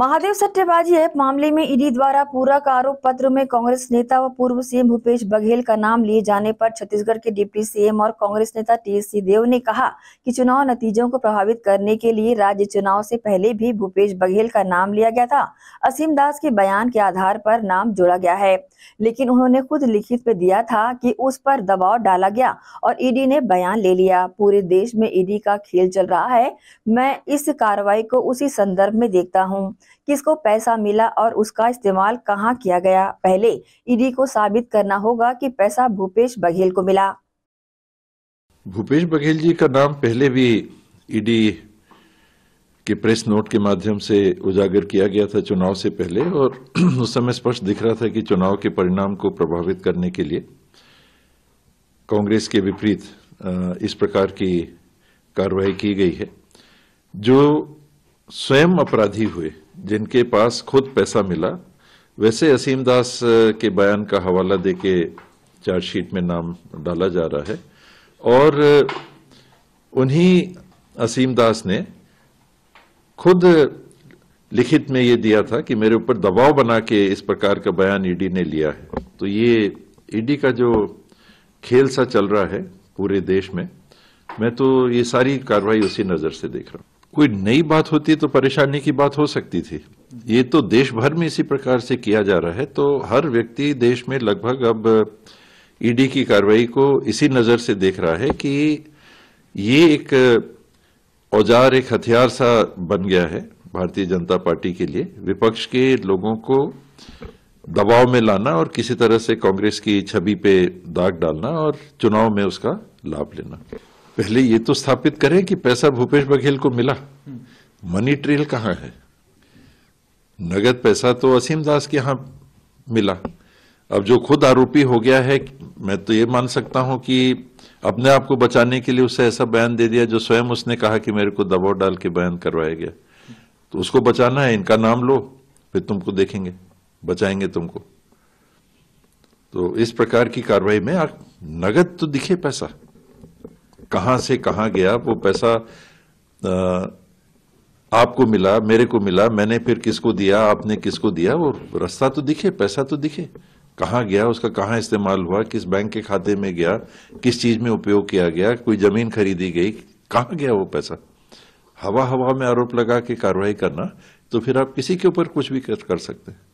महादेव सट्टेबाजी ऐप मामले में ईडी द्वारा पूरा आरोप पत्र में कांग्रेस नेता व पूर्व सीएम भूपेश बघेल का नाम लिए जाने पर छत्तीसगढ़ के डिप्टी सीएम और कांग्रेस नेता टीएससी देव ने कहा कि चुनाव नतीजों को प्रभावित करने के लिए राज्य चुनाव से पहले भी भूपेश बघेल का नाम लिया गया था असीम दास के बयान के आधार पर नाम जोड़ा गया है लेकिन उन्होंने खुद लिखित में दिया था की उस पर दबाव डाला गया और ईडी ने बयान ले लिया पूरे देश में ईडी का खेल चल रहा है मैं इस कार्रवाई को उसी संदर्भ में देखता हूँ किसको पैसा मिला और उसका इस्तेमाल कहां किया गया पहले ईडी को साबित करना होगा कि पैसा भूपेश बघेल को मिला भूपेश बघेल जी का नाम पहले भी ईडी के प्रेस नोट के माध्यम से उजागर किया गया था चुनाव से पहले और उस समय स्पष्ट दिख रहा था कि चुनाव के परिणाम को प्रभावित करने के लिए कांग्रेस के विपरीत इस प्रकार की कार्रवाई की गई है जो स्वयं अपराधी हुए जिनके पास खुद पैसा मिला वैसे असीम दास के बयान का हवाला दे के चार्जशीट में नाम डाला जा रहा है और उन्हीं असीम दास ने खुद लिखित में ये दिया था कि मेरे ऊपर दबाव बना के इस प्रकार का बयान ईडी ने लिया है तो ये ईडी का जो खेल सा चल रहा है पूरे देश में मैं तो ये सारी कार्रवाई उसी नज़र से देख रहा हूँ कोई नई बात होती तो परेशानी की बात हो सकती थी ये तो देश भर में इसी प्रकार से किया जा रहा है तो हर व्यक्ति देश में लगभग अब ईडी e की कार्रवाई को इसी नज़र से देख रहा है कि ये एक औजार एक हथियार सा बन गया है भारतीय जनता पार्टी के लिए विपक्ष के लोगों को दबाव में लाना और किसी तरह से कांग्रेस की छवि पे दाग डालना और चुनाव में उसका लाभ लेना पहले ये तो स्थापित करें कि पैसा भूपेश बघेल को मिला मनी ट्रेल कहाँ है नगद पैसा तो असीम दास के यहाँ मिला अब जो खुद आरोपी हो गया है मैं तो ये मान सकता हूं कि अपने आप को बचाने के लिए उसे ऐसा बयान दे दिया जो स्वयं उसने कहा कि मेरे को दबाव डाल के बयान करवाया गया तो उसको बचाना है इनका नाम लो फिर तुमको देखेंगे बचाएंगे तुमको तो इस प्रकार की कार्रवाई में नगद तो दिखे पैसा कहाँ से कहाँ गया वो पैसा आ, आपको मिला मेरे को मिला मैंने फिर किसको दिया आपने किसको दिया वो रास्ता तो दिखे पैसा तो दिखे कहाँ गया उसका कहाँ इस्तेमाल हुआ किस बैंक के खाते में गया किस चीज में उपयोग किया गया कोई जमीन खरीदी गई कहाँ गया वो पैसा हवा हवा में आरोप लगा के कार्रवाई करना तो फिर आप किसी के ऊपर कुछ भी कर सकते हैं